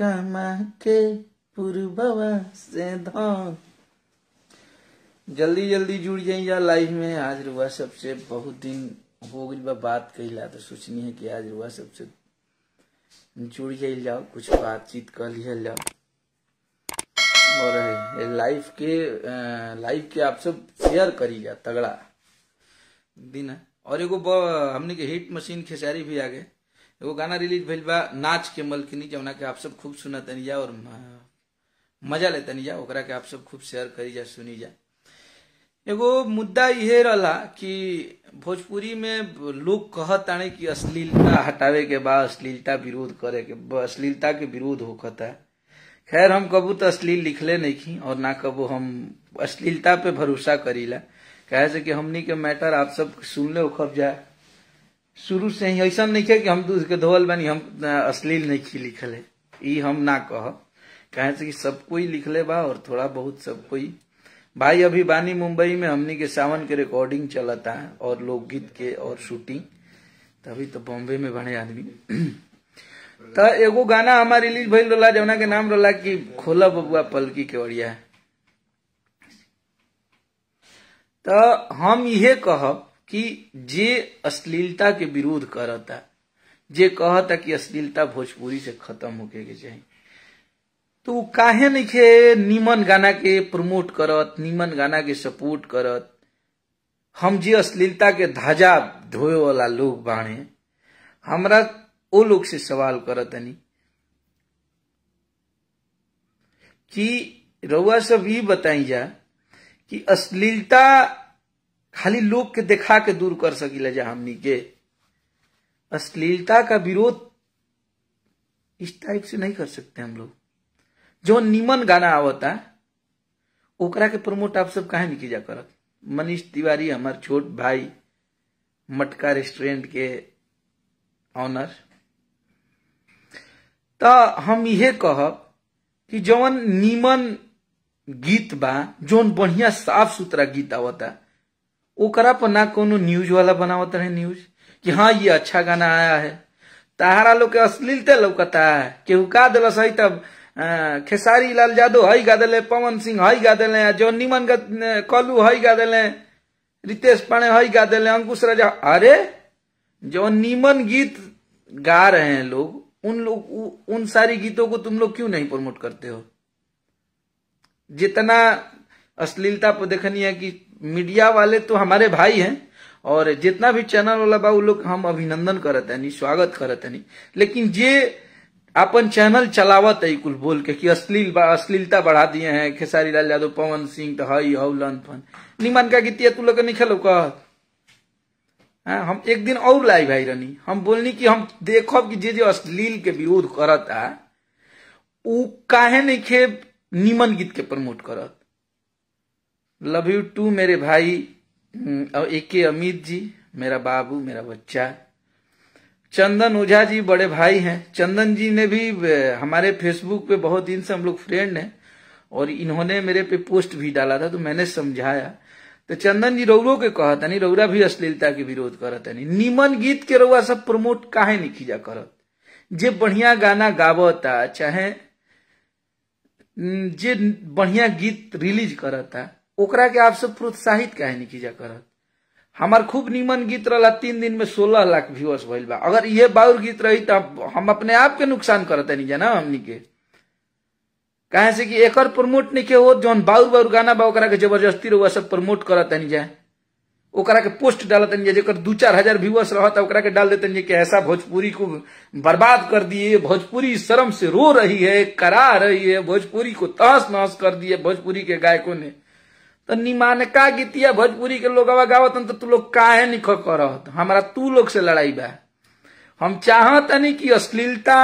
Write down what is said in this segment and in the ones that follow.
के से धाम जल्दी जल्दी जुड़ जाइए लाइफ में आज रुआ सबसे बहुत दिन हो गई बा बात ला तो सोचनी है कि आज रुआ सबसे जुड़ जाइल जाओ कुछ बातचीत कर लिया जाओ और लाइफ के लाइफ के आप सब शेयर करी जा तगड़ा दिन और एगो हमने के हिट मशीन खेसारी भी आ गए एगो गाना रिलीज भेल बा नाच के मलकिनी जौना के आप सब खूब सुना तनी जा और मजा ले तनी जा ओकरा के आप सब खूब शेयर करी जा सुनी जा एगो मुद्दा ये रहा कि भोजपुरी में लोग नहीं कि अश्लीलता हटावे के बाद अश्लीलता विरोध करे के अश्लीलता के विरोध हो होता खैर हम कबू तो अश्लील लिखले नहीं थी और ना कबू हम अश्लीलता पे भरोसा करीला कहे से कि हमनी के मैटर आप सब सुन ले उखब जाए शुरू से ही ऐसा नहीं है कि हम दूसरे तो धोवल बनी हम अश्लील नहीं खी लिखल है ये हम ना कह कहे से कि सब कोई ले बा और थोड़ा बहुत सब कोई भाई अभी बानी मुंबई में हमने के सावन के रिकॉर्डिंग चलता है और लोकगीत के और शूटिंग तभी तो बॉम्बे में बने आदमी तो एगो गाना हमारे रिलीज भैल रहा जवना के नाम रहा कि खोला बबुआ पलकी के ओरिया तो हम इहे कहब कि जे अश्लीलता के विरोध करता जे कहता कि अश्लीलता भोजपुरी से खत्म होके के चाहिए तो काहे नहीं खे नीमन गाना के प्रमोट करत नीमन गाना के सपोर्ट करत हम जे अश्लीलता के धाजा धोए वाला लोग बाणे हमारा वो लोग से सवाल करत नहीं कि रउआ सब ये बताई जा कि अश्लीलता खाली लोग के देखा के दूर कर सकीला जा हमनी के अश्लीलता का विरोध इस टाइप से नहीं कर सकते हम लोग जो निमन गाना आवता हाँ, ओकरा के प्रमोट आप सब कहा निकीजा जा करत मनीष तिवारी हमार छोट भाई मटका रेस्टोरेंट के ऑनर तो हम यह कहब कि जौन नीमन गीत बा जौन बढ़िया साफ सुथरा गीत आवता हाँ, ओकरा पर ना कोनो न्यूज वाला बनावत रहे न्यूज कि हाँ ये अच्छा गाना आया है तहारा लोग के अश्लीलते लौकता है केहू का दिल सही तब खेसारी लाल यादव हई गा दिले पवन सिंह हई गा दिले जो निमन कलू हई गा दिले रितेश पाणे हई गा दिले अंकुश राजा अरे जो नीमन गीत गा रहे हैं लोग उन लोग उन सारी गीतों को तुम लोग क्यों नहीं प्रमोट करते हो जितना अश्लीलता पर देखनी है कि मीडिया वाले तो हमारे भाई हैं और जितना भी चैनल वाला बा लोग हम अभिनंदन करते हैं स्वागत करते हैं लेकिन जे अपन चैनल चलावत है कुल बोल के कि अश्लील बा, अश्लीलता बढ़ा दिए हैं खेसारी लाल यादव पवन सिंह तो हई हौ लन फन मन का गीतिया तू लोग नहीं खेलो कह हाँ, हम एक दिन और लाए भाई रनी हम बोलनी कि हम देखब कि जे जे अश्लील के विरोध करत है वो काहे नहीं खे नीमन गीत के प्रमोट करत लव यू टू मेरे भाई हम्म, ए के अमित जी मेरा बाबू मेरा बच्चा चंदन ओझा जी बड़े भाई हैं चंदन जी ने भी हमारे फेसबुक पे बहुत दिन से हम लोग फ्रेंड हैं और इन्होंने मेरे पे पोस्ट भी डाला था तो मैंने समझाया तो चंदन जी रौरो के कहत नहीं रौरा भी अश्लीलता के विरोध करत नहीं निमन गीत के रौरा सब प्रमोट काहे नहीं खींचा करत जे बढ़िया गाना गावता चाहे हम्म, जे बढ़िया गीत रिलीज करता ओकरा के आप सब प्रोत्साहित कहे नहीं कीजा करत हमार खूब नीमन गीत रहा तीन दिन में सोलह लाख व्यूअर्स भइल बा अगर ये बाउर गीत रही तो हम अपने आप के नुकसान करते नहीं जाना हमनी के कहे से कि एक प्रमोट नहीं के हो जौन बाउर बाउर गाना बा जबरदस्ती रहो सब प्रमोट करते नहीं जाए ओकरा के पोस्ट डालत नहीं जाए दो चार हजार व्यूअर्स रहता के डाल देते नहीं कि ऐसा भोजपुरी को बर्बाद कर दिए भोजपुरी शर्म से रो रही है करा रही है भोजपुरी को तहस नहस कर दिए भोजपुरी के गायकों ने तो निमानका गीतिया भोजपुरी के लोग गावत तो तू लोग काहे निखो कर हमारा तू लोग से लड़ाई बा हम चाहत नहीं कि अश्लीलता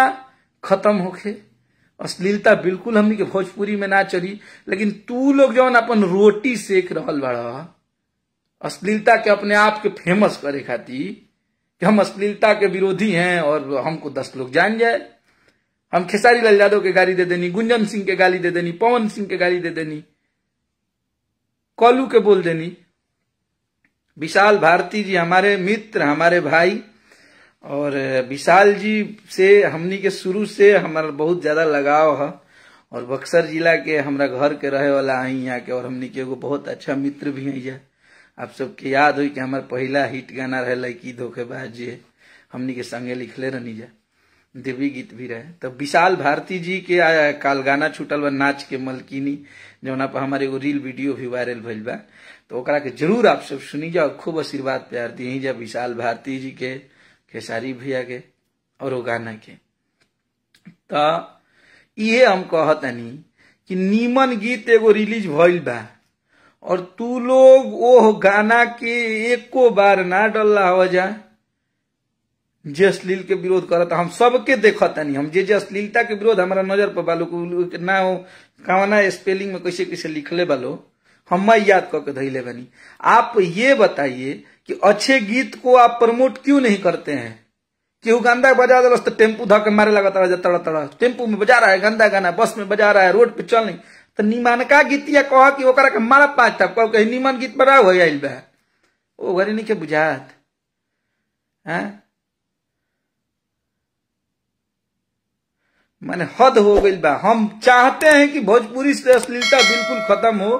खत्म होके अश्लीलता बिल्कुल हमने के भोजपुरी में ना चली लेकिन तू लोग जौन अपन रोटी सेक रहा बड़ा अश्लीलता के अपने आप के फेमस करे खाती कि हम अश्लीलता के विरोधी हैं और हमको दस लोग जान जाए हम खेसारी लाल यादव के गाली दे देनी गुंजन सिंह के गाली दे देनी पवन सिंह के गाली दे देनी कॉलू के बोल देनी विशाल भारती जी हमारे मित्र हमारे भाई और विशाल जी से हमनी के शुरू से हमारा बहुत ज्यादा लगाव है और बक्सर जिला के हमारा घर के रहे वाला है यहाँ के और हमनी के एगो बहुत अच्छा मित्र भी है यहाँ आप सबके याद हो कि हमारा पहला हिट गाना रहे लड़की धोखेबाज जी हमनी के संगे लिखले रहनी जा देवी गीत भी रहे तो विशाल भारती जी के काल गाना छूटल बा नाच के मलकिनी जौना पर हमारे एगो रील वीडियो भी वायरल भेल बा तो ओकरा के जरूर आप सब सुनी जाओ खूब आशीर्वाद प्यार दी जा विशाल भारती जी के खेसारी भैया के और वो गाना के तो ये हम कहतनी कि नीमन गीत एगो रिलीज भल बा और तू लोग ओह गाना के एको बार ना डल्ला हो जा जे अश्लील के विरोध करत हम सबके देखतनी हम जे जे अश्लीलता के विरोध हमारा नजर पर बालो ना हो कहना स्पेलिंग में कैसे कैसे लिखले बालो हम याद करके धैले बनी आप ये बताइए कि अच्छे गीत को आप प्रमोट क्यों नहीं करते हैं केहू गंदा बजा दिल तो टेम्पू धक्के मारे लगा तड़ा तड़ा तड़ा टेम्पू में बजा रहा है गंदा गाना बस में बजा रहा है रोड पे चल नहीं तो निमानका गीतिया कह कि मारा पाँच था कह निमन गीत बड़ा हो बा ओ घरे नहीं के बुझात है हाँ? माने हद हो गई बा हम चाहते हैं कि भोजपुरी से अश्लीलता बिल्कुल खत्म हो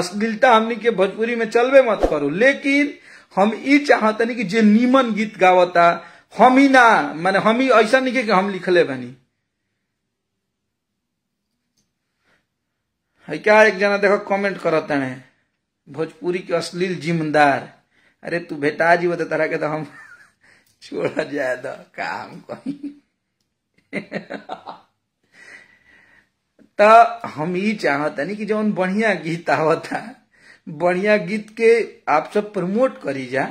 अश्लीलता हमने के भोजपुरी में चलबे मत करो लेकिन हम ये चाहते नहीं कि जे नीमन गीत गावता हम ही ना मान हम ही ऐसा नहीं कि हम लिखले बनी है क्या एक जना देखो कमेंट करते हैं भोजपुरी के अश्लील जिम्मेदार अरे तू बेटा जी बता तरह के तो हम छोड़ जाए दो तो, काम कहीं तो हम ये चाहतनी कि जौन बढ़िया गीत आवता बढ़िया गीत के आप सब प्रमोट करी जा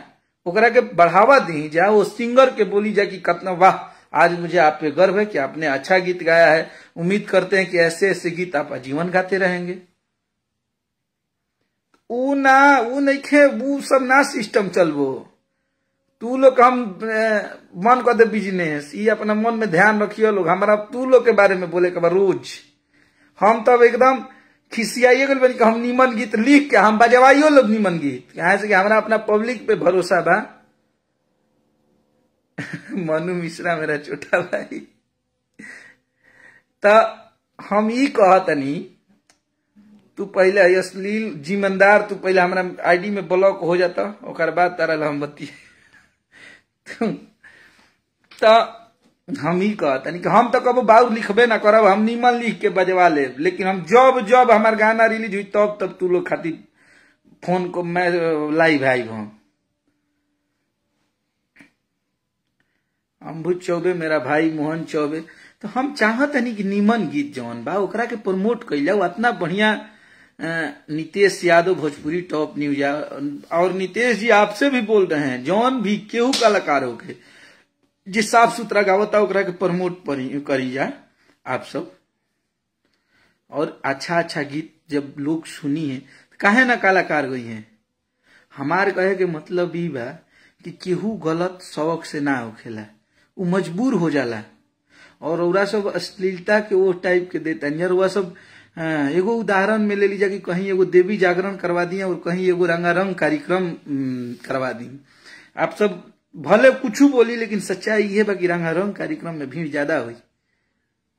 ओकरा के बढ़ावा दी जा वो सिंगर के बोली जा कि कितना वाह आज मुझे आप पे गर्व है कि आपने अच्छा गीत गाया है उम्मीद करते हैं कि ऐसे ऐसे गीत आप आजीवन गाते रहेंगे ऊ ना ऊ नहीं खे वो सब ना सिस्टम चलबो तू लोग हम मन कर दे बिजनेस ये अपना मन में ध्यान रखियो लोग हमारा तू लोग के बारे में बोले के रोज हम तब एकदम खिसियाइए गल बनी हम निमन गीत लिख के हम बजवाइयो लोग निमन गीत यहाँ से हमारा अपना पब्लिक पे भरोसा बा मनु मिश्रा मेरा छोटा भाई तो हम ई कहतनी तू पहले अश्लील जिम्मेदार तू पहले हमारा आईडी में ब्लॉक हो जाता ओकर बाद तारा हम बती तो हमही कहत हम तो कब बाउर लिखबे ना करब हम नीमन लिख के बजवा ले लेकिन हम जब जब हमार गाना रिलीज हुई तब तब तू लोग खातिर फोन को मैं लाइव आइब हम अम्बु चौबे मेरा भाई मोहन चौबे तो हम चाहत नहीं कि नीमन गीत जवन बा ओकरा के प्रमोट जाओ इतना बढ़िया नितेश यादव भोजपुरी टॉप न्यूज और नितेश जी आपसे भी बोल रहे हैं जौन भी केहू कलाकार के जो साफ सुथरा गावता ओकरा के प्रमोट करी जाए आप सब और अच्छा अच्छा गीत जब लोग सुनी है तो कहे ना कलाकार गई है हमार कहे के मतलब ये बा कि केहू गलत शौक से ना होखेला वो मजबूर हो जाला और ओरा सब अश्लीलता के वो टाइप के देता वह सब एगो उदाहरण में ले लीजिए कि कहीं एगो देवी जागरण करवा दी और कहीं एगो रंगारंग कार्यक्रम करवा दी आप सब भले कुछ बोली लेकिन सच्चाई ये बाकी रंग रंग कार्यक्रम में भीड़ ज्यादा हुई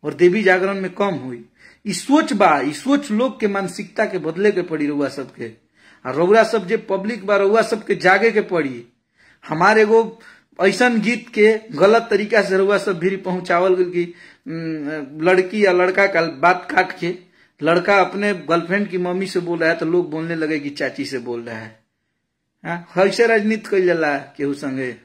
और देवी जागरण में कम हुई ई सोच बा ई सोच लोग के मानसिकता के बदले के पड़ी रउआ सबके आ रउआ सब जो पब्लिक बा रउआ सबके जागे के पड़ी हमारे एगो ऐसा गीत के गलत तरीका से रउआ सब भीड़ पहुंचावल गल की लड़की या लड़का का बात काट के लड़का अपने गर्लफ्रेंड की मम्मी से बोल रहा है तो लोग बोलने लगे कि चाची से बोल रहा है कैसे हाँ? राजनीति कल जला केहू संगे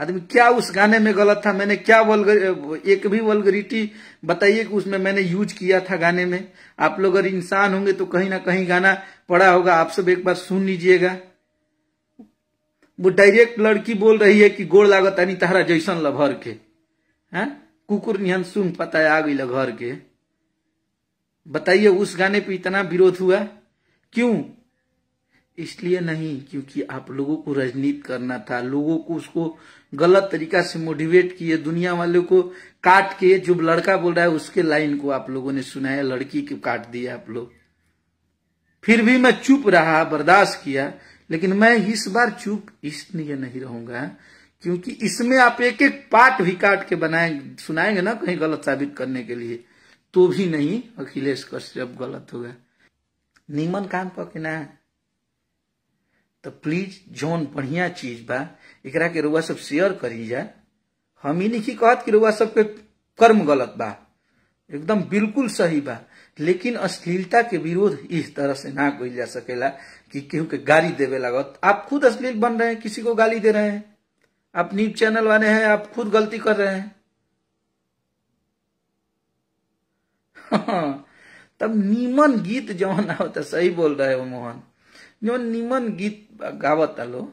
आदमी क्या उस गाने में गलत था मैंने क्या वल्गर एक भी वलगरिटी बताइए कि उसमें मैंने यूज किया था गाने में आप लोग अगर इंसान होंगे तो कहीं ना कहीं गाना पड़ा होगा आप सब एक बार सुन लीजिएगा वो डायरेक्ट लड़की बोल रही है कि गोल लागत आनी तहरा जैसन लभर के है हाँ? कुकुर निहन सुन पता है आ गई लघर के बताइए उस गाने पे इतना विरोध हुआ क्यों इसलिए नहीं क्योंकि आप लोगों को रजनीत करना था लोगों को उसको गलत तरीका से मोटिवेट किए दुनिया वाले को काट के जो लड़का बोल रहा है उसके लाइन को आप लोगों ने सुनाया लड़की को काट दिया आप लोग फिर भी मैं चुप रहा बर्दाश्त किया लेकिन मैं इस बार चुप इसलिए नहीं रहूंगा क्योंकि इसमें आप एक एक पार्ट भी काट के बनाए सुनाएंगे ना कहीं गलत साबित करने के लिए तो भी नहीं अखिलेश कश्यप गलत होगा नीमन काम पकना है तो प्लीज जौन बढ़िया चीज बा एकरा के रुआ सब शेयर करी जा हम ही नहीं कहत कि सब सबके कर्म गलत बा एकदम बिल्कुल सही बा लेकिन अश्लीलता के विरोध इस तरह से ना कोई जा सकेला कि केहू के गाली देवे लागत आप खुद अश्लील बन रहे हैं किसी को गाली दे रहे हैं आप न्यूज चैनल वाले हैं आप खुद गलती कर रहे हैं तब नीमन गीत जौन आवता सही बोल रहे हो मोहन जो निमन गीत गावत आलो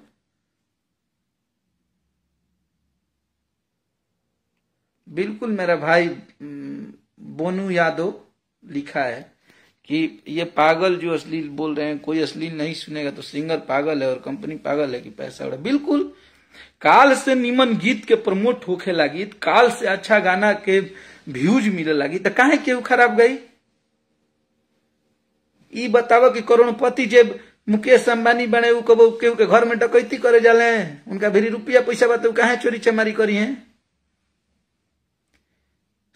बिल्कुल मेरा भाई बोनू यादव लिखा है कि ये पागल जो अश्लील बोल रहे हैं कोई अश्लील नहीं सुनेगा तो सिंगर पागल है और कंपनी पागल है कि पैसा उड़ा बिल्कुल काल से निमन गीत के प्रमोट होके लगी काल से अच्छा गाना के व्यूज मिले लगी तो कहा केहू खराब गई ई बतावा कि करोड़पति जब मुकेश अंबानी बने उ कबो केहू के घर में डकैती करे जाले उनका भेरी रुपया पैसा बात तो कहा चोरी चमारी करी है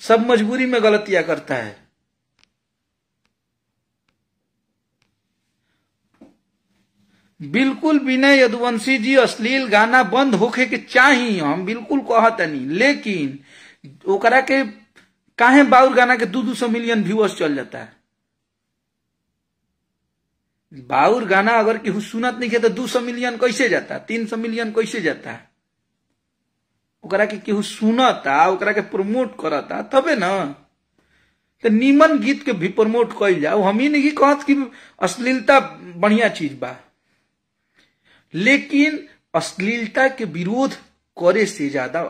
सब मजबूरी में गलतियां करता है बिल्कुल विनय यदुवंशी जी अश्लील गाना बंद होके के चाही हम बिल्कुल नहीं लेकिन ओकरा के काहे बाउर गाना के दू दू सौ मिलियन व्यूअर्स चल जाता है बाउर गाना अगर केहू सुनत नहीं है तो दू सौ मिलियन कैसे जाता तीन सौ मिलियन कैसे जाता ओकरा के केहू सुनता ओकरा के प्रमोट करता तबे ना तो नीमन गीत के भी प्रमोट कर जा हम ही नहीं कहत कि अश्लीलता बढ़िया चीज बा लेकिन अश्लीलता के विरोध करे से ज्यादा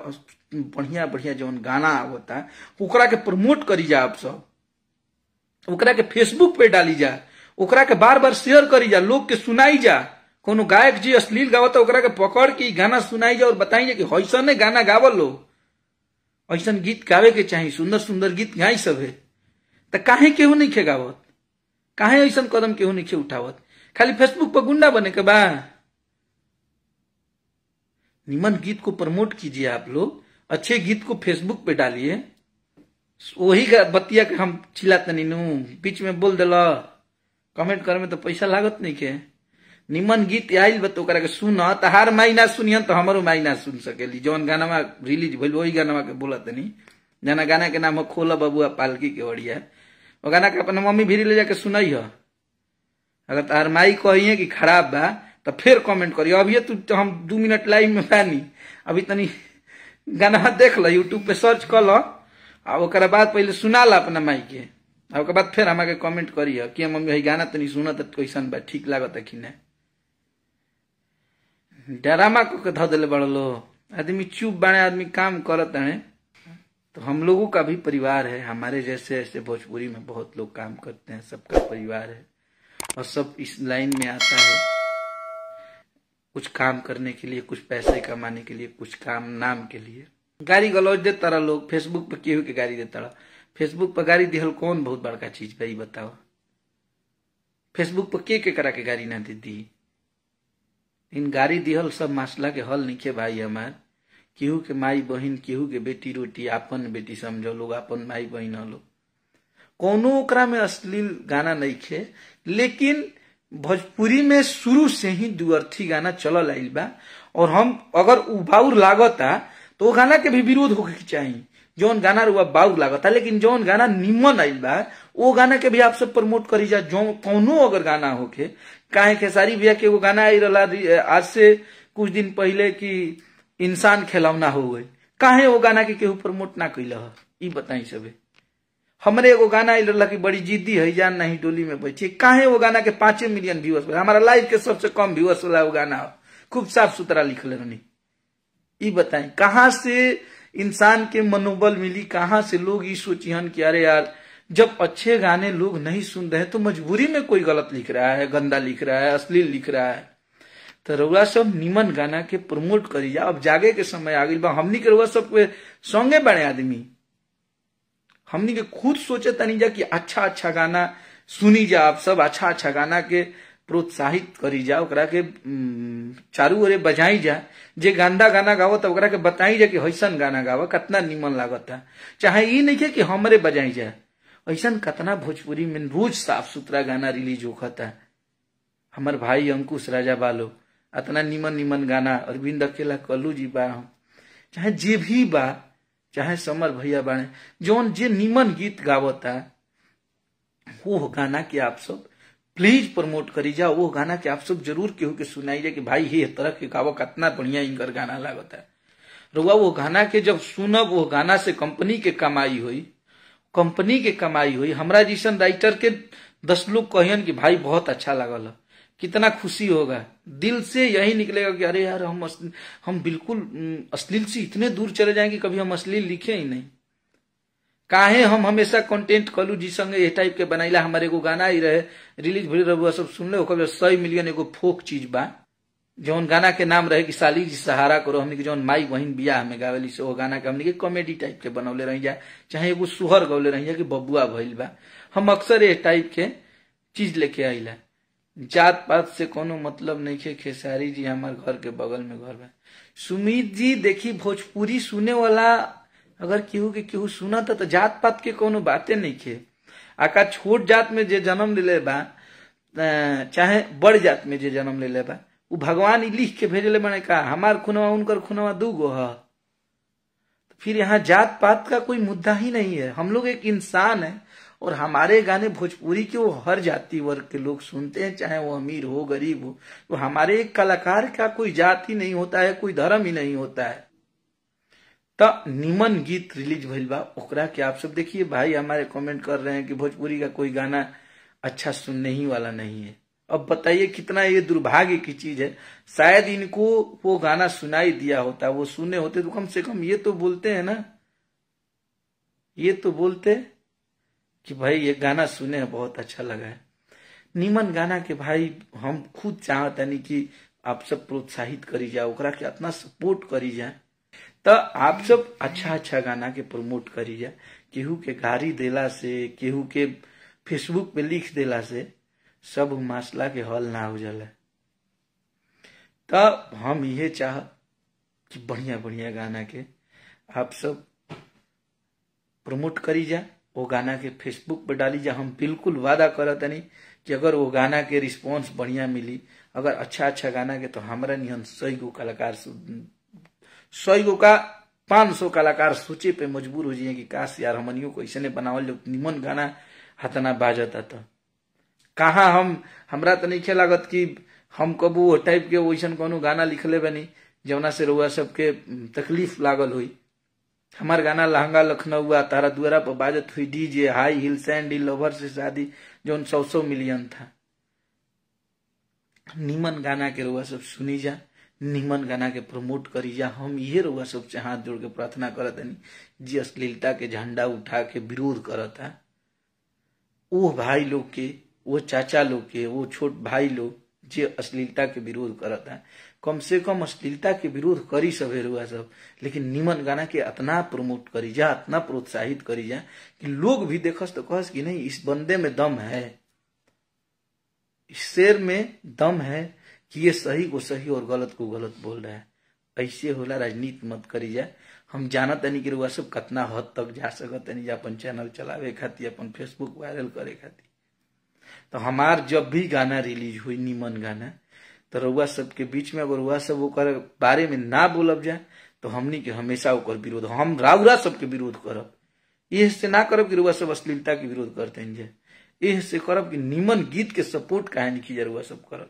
बढ़िया बढ़िया जो गाना होता ओकरा के प्रमोट करी जा आप सब ओकरा के फेसबुक पे डाली जा ओकरा के बार बार शेयर करी जा लोग के सुनाई जा कोनो गायक जी अश्लील गावत ओकरा के पकड़ के गाना सुनाई जा और बताई जा कि ऐसा गाना गाव लोग ऐसा गीत गावे के चाहिए सुंदर सुंदर गीत गाई सब है तो काहे केहू नहीं खे गावत काहे ऐसा कदम केहू नहीं खे उठावत खाली फेसबुक पर गुंडा बने के बा निमन गीत को प्रमोट कीजिए आप लोग अच्छे गीत को फेसबुक पे डालिए वही बतिया के हम चिल्लाते नहीं बीच में बोल दिला कमेंट करे में तो पैसा लागत नहीं के निमन गीत आयल बतो करा के सुन तो हर माई ना सुनियन तो हमारो माई ना सुन सकेली जौन गाना में रिलीज भइल वही गाना में बोला तनी जना गाना के नाम है खोला बबुआ पालकी के ओरिया वो गाना के अपन मम्मी भी ले जाके सुनई अगर तार तो माई कहिए कि खराब बा तो फिर कमेंट करियो अभी तू तो हम दू मिनट लाइव में बानी अभी तनी गाना देख ल यूट्यूब पे सर्च कर लो आ पहले सुना ला अपना माई के के बाद फिर हमारे कमेंट करिए कि मम्मी वही गाना तीन सुनत कैसन बा ठीक लागत कि ना डरामा को धो दिले बड़ लो आदमी चुप बने आदमी काम करत है तो हम लोगों का भी परिवार है हमारे जैसे ऐसे भोजपुरी में बहुत लोग काम करते हैं सबका परिवार है और सब इस लाइन में आता है कुछ काम करने के लिए कुछ पैसे कमाने के लिए कुछ काम नाम के लिए गाड़ी गलौज देता रहा लोग फेसबुक पर केहू के गाड़ी देता रहा फेसबुक पर गारी दिहल कौन बहुत बड़का चीज बा बताओ फेसबुक पर के के करा के गारी ना दे दी इन गारी दिहल सब मसला के हल निके भाई हमार केहू के माई बहन केहू के बेटी रोटी अपन बेटी समझो लोग अपन माई बहन हलो कोनो ओकरा में अश्लील गाना नहीं खे लेकिन भोजपुरी में शुरू से ही दुअर्थी गाना चलल आइल बा और हम अगर उबाउर लागत तो गाना के भी विरोध होके चाहिए जौन गाना रुआ बाउ लागत लेकिन जोन गाना निमन आइल बा वो गाना के भी आप सब प्रमोट करी जा जो कौनो अगर गाना होके काहे खेसारी भैया के वो गाना आई रहा आज से कुछ दिन पहले कि इंसान खिलौना हो गई काहे वो गाना के केहू प्रमोट ना कैल ई बताई सबे हमरे एगो गाना आई रहा कि बड़ी जिद्दी है जान नहीं डोली में बैठी काहे वो गाना के पांचे मिलियन व्यूअर्स हमारा लाइफ के सबसे कम व्यूअर्स वाला वो गाना खूब साफ सुथरा लिखल रहनी ई बताई कहाँ से इंसान के मनोबल मिली कहाँ से लोग ये सोचिहन कि अरे यार जब अच्छे गाने लोग नहीं सुन रहे तो मजबूरी में कोई गलत लिख रहा है गंदा लिख रहा है अश्लील लिख रहा है तो रउआ सब निमन गाना के प्रमोट करी जा अब जागे के समय आ गई बा हमनी के रउआ सब के संगे बड़े आदमी हमनी के खुद सोचे तनी जा कि अच्छा अच्छा गाना सुनी जा आप सब अच्छा अच्छा गाना के प्रोत्साहित करी जाओ ओकरा के चारू ओरे बजाई जा जे गंदा गाना गाओ तो ओकरा के बताई जा कि ऐसा गाना गाओ कितना निमन लागत है चाहे ये नहीं कि हमरे बजाई जा ऐसा कितना भोजपुरी में रोज साफ सुथरा गाना रिलीज होखत है हमार भाई अंकुश राजा बालो इतना निमन निमन गाना अरविंद अकेला कलू जी बा हम चाहे जे भी बा चाहे समर भैया बाने जौन जे निमन गीत गावता वो गाना के आप सब प्लीज प्रमोट करी जा वो गाना के आप सब जरूर केहू के सुनाई जाए कि भाई ये तरह के गावक इतना बढ़िया इनकर गाना लागत है रुआ वो गाना के जब सुनब वो गाना से कंपनी के कमाई हुई कंपनी के कमाई हुई हमारा जिसन राइटर के दस लोग कहियन कि भाई बहुत अच्छा लागल कितना खुशी होगा दिल से यही निकलेगा कि अरे यार हम हम बिल्कुल अश्लील से इतने दूर चले जाएंगे कभी हम अश्लील लिखे ही नहीं काहे हम हमेशा कंटेंट कलू जी संगे ये टाइप के बनाइला हमारे एगो गाना ही रहे रिलीज भरी रहुआ सब सुन ले सौ मिलियन एगो फोक चीज बा जौन गाना के नाम रहे कि साली जी सहारा करो हमने के जौन माई बहन बियाह में गावेली से वो गाना के हमने के कॉमेडी टाइप के बनौले रही जाए चाहे एगो सुहर गौले रही जा कि बबुआ भइल बा हम अक्सर ये टाइप के चीज लेके आई ला जात पात से कोनो मतलब नहीं है खेसारी जी हमारे घर के बगल में घर बा सुमित जी देखी भोजपुरी सुने वाला अगर केहू के केहू सुना था तो जात पात के कोनो बातें नहीं खे आका छोट जात में जे जन्म ले बा चाहे बड़ जात में जे जन्म ले ले बा वो भगवान लिख के भेजले बने का हमार खुनवा उनकर खुनवा दू गो है तो फिर यहाँ जात पात का कोई मुद्दा ही नहीं है हम लोग एक इंसान है और हमारे गाने भोजपुरी के वो हर जाति वर्ग के लोग सुनते हैं चाहे वो अमीर हो गरीब हो तो हमारे एक कलाकार का कोई जाति नहीं होता है कोई धर्म ही नहीं होता है तो निमन गीत रिलीज भइल बा ओकरा के आप सब देखिए भाई हमारे कमेंट कर रहे हैं कि भोजपुरी का कोई गाना अच्छा सुनने ही वाला नहीं है अब बताइए कितना ये दुर्भाग्य की चीज है शायद इनको वो गाना सुनाई दिया होता वो सुने होते तो कम से कम ये तो बोलते हैं ना ये तो बोलते कि भाई ये गाना सुने बहुत अच्छा लगा है निमन गाना के भाई हम खुद चाहते नहीं कि आप सब प्रोत्साहित करी जाए ओकरा के अपना सपोर्ट करी जाए तो आप सब अच्छा अच्छा गाना के प्रमोट करिए केहू के गाड़ी देला से केहू के फेसबुक पे लिख देला से सब मसला के हल ना हो जाए तो हम ये चाह कि बढ़िया बढ़िया गाना के आप सब प्रमोट करी जा वो गाना के फेसबुक पे डाली जा हम बिल्कुल वादा करत तनी कि अगर वो गाना के रिस्पांस बढ़िया मिली अगर अच्छा अच्छा गाना के तो हमारा निहन सही गो कलाकार सौ का पांच सौ कलाकार सोचे पे मजबूर हो जाए कि काश यार हमनियों को ऐसे बनावल जो निमन गाना हतना बाजता था कहा हम हमरा तो नहीं लागत कि हम कबू वो टाइप के वैसा को गाना लिखले बनी जौना से रुआ सबके तकलीफ लागल हुई हमार गाना लहंगा लखनऊ तारा दुआरा पर बाजत हुई DJ high hill sand hill से शादी जो सौ सौ मिलियन था नीमन गाना के रुआ सब सुनी जा निमन गाना के प्रमोट करी या हम ये सब सबसे हाथ जोड़ के प्रार्थना करत हनी जी अश्लीलता के झंडा उठा के विरोध करत वो भाई लोग के वो चाचा लोग के वो छोट भाई लोग जे अश्लीलता के विरोध करता है कम से कम अश्लीलता के विरोध करी सबे रुआ सब लेकिन निमन गाना के अतना प्रमोट करी जा अतना प्रोत्साहित करी जा कि लोग भी देखस तो कहस कि नहीं इस बंदे में दम है इस शेर में दम है कि ये सही को सही और गलत को गलत बोल रहा है ऐसे होला राजनीति मत करी जाए हम जाना तनी कि रुआ सब कितना हद तक जा सकत जा अपन चैनल चलावे खाती अपन फेसबुक वायरल करे खाती तो हमार जब भी गाना रिलीज हुई निमन गाना तो रुआ सबके बीच में अगर रुआ सब ओकर बारे में ना बोलब जाए तो हमनी के हमेशा ओकर विरोध हम राउरा सबके विरोध करब यह से ना करब कि रुआ सब अश्लीलता के विरोध करते हैं यह से करब कि निमन गीत के सपोर्ट कहानी की जरूर सब करब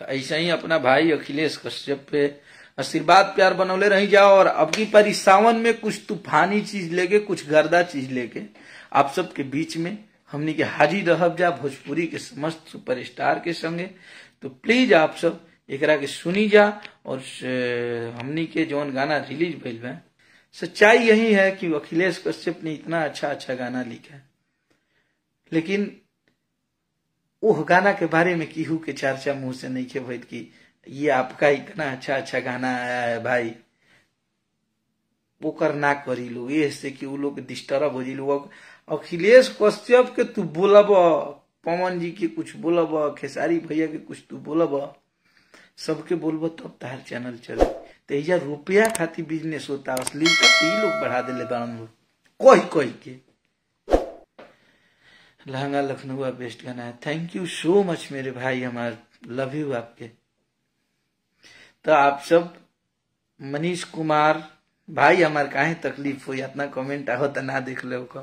तो ऐसा ही अपना भाई अखिलेश कश्यप पे आशीर्वाद प्यार बनौले रह जाओ और अब की पारी सावन में कुछ तूफानी चीज लेके कुछ गर्दा चीज लेके आप सबके बीच में हमने के हाजी रहब जा भोजपुरी के समस्त सुपर स्टार के संगे तो प्लीज आप सब एक सुनी जा और हमने के जौन गाना रिलीज भेल बा सच्चाई यही है कि अखिलेश कश्यप ने इतना अच्छा अच्छा गाना लिखा है लेकिन ओह गाना के बारे में केहू के चर्चा मुंह से नहीं खेब की ये आपका इतना अच्छा अच्छा गाना आया है भाई पोकर ना करी लो ऐसे कि वो लोग डिस्टर्ब हो जी लोग अखिलेश कश्यप के तू बोलब पवन जी के कुछ बोलब खेसारी भैया के कुछ तू बोलब सबके बोलब तब तो तार चैनल चले तेजा तो रुपया खाती बिजनेस होता असली तो लोग बढ़ा दिले बारन कही कोई के लहंगा लखनऊ बेस्ट गाना है थैंक यू सो मच मेरे भाई हमारे लव यू आपके तो आप सब मनीष कुमार भाई हमारे काहे तकलीफ हो इतना कमेंट आओ तो ना देख लो को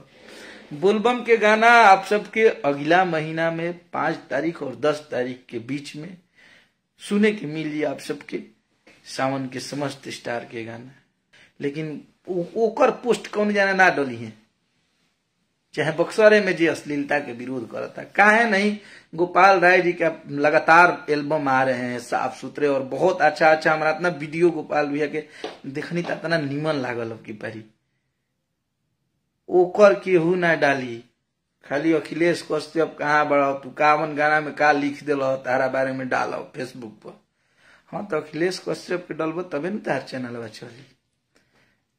बोलबम के गाना आप सबके अगला महीना में पांच तारीख और दस तारीख के बीच में सुने के मिली आप सबके सावन के समस्त स्टार के गाना लेकिन ओकर पोस्ट कौन जाना ना डोली है चाहे बक्सरे में जी अश्लीलता के विरोध करता काहे नहीं गोपाल राय जी का लगातार एल्बम आ रहे हैं साफ सुथरे और बहुत अच्छा अच्छा हमारा इतना वीडियो गोपाल भैया के देखनी तो इतना निमन लागल अब की परी ओकर केहू ना डाली खाली अखिलेश कस्ते अब कहाँ बढ़ाओ तू कावन गाना में का लिख दिल तारा बारे में डालो फेसबुक पर हाँ तो अखिलेश कश्यप के डलबो तबे ना तार तो चैनल चली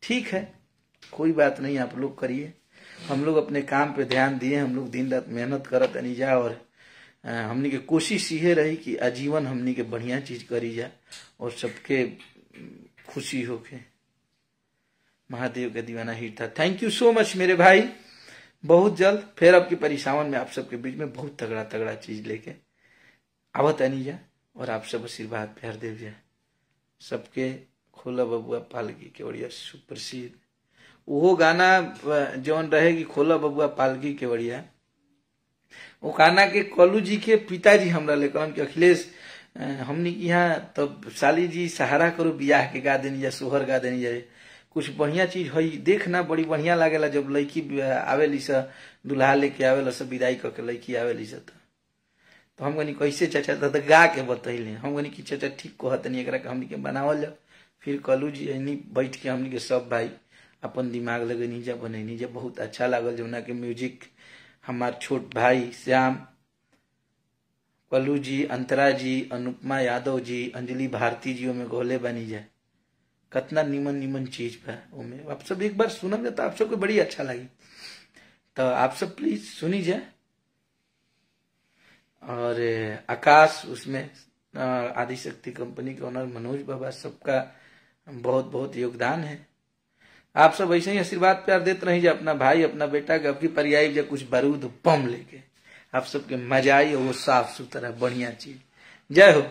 ठीक है कोई बात नहीं आप लोग करिए हम लोग अपने काम पे ध्यान दिए हम लोग दिन रात मेहनत करत तनी जा और हमने के कोशिश ये रही कि आजीवन हमने के बढ़िया चीज करी जा और सबके खुशी होके महादेव के दीवाना हिट था थैंक यू सो मच मेरे भाई बहुत जल्द फिर आपके परिसावन में आप सबके बीच में बहुत तगड़ा तगड़ा चीज लेके आवत अनिजा और आप सब आशीर्वाद प्यार देव जाए सबके खोला बबुआ पालकी के ओरिया सुप्रसिद्ध वो गाना जौन रहेगी खोला बबुआ पालकी के बढ़िया वो गाना के कलू जी के पिताजी हमरा ले कहन कि अखिलेश हमने यहाँ तब साली जी सहारा करो बियाह के गा देनी जाए सोहर गा देनी जाए कुछ बढ़िया चीज है देखना बड़ी बढ़िया लगे जब लड़की आवेली सा दुल्हा लेके आवेल से विदाई करके लड़की आवेली से तो हम कनी कैसे चाचा दादा गा के बतैली हम कहीं कि चाचा ठीक कहते नहीं एक हमने के बनावल जाओ फिर कलू जी बैठ के हमने के सब भाई अपन दिमाग लगे निजा बने निजा बहुत अच्छा लागल जमुना के म्यूजिक हमार छोट भाई श्याम कलू जी अंतरा जी अनुपमा यादव जी अंजलि भारती जी में गोले बनी जाए कतना निमन निमन चीज है उमे आप सब एक बार सुनब तो आप सबको बड़ी अच्छा लगी तो आप सब प्लीज सुनी जाए और आकाश उसमें आदिशक्ति कंपनी के ओनर मनोज बाबा सबका बहुत बहुत योगदान है आप सब ऐसे ही आशीर्वाद प्यार देते रहे जो अपना भाई अपना बेटा के की परियाई जो कुछ बरूद बम लेके आप सबके मजा आई वो साफ सुथरा बढ़िया चीज जय हो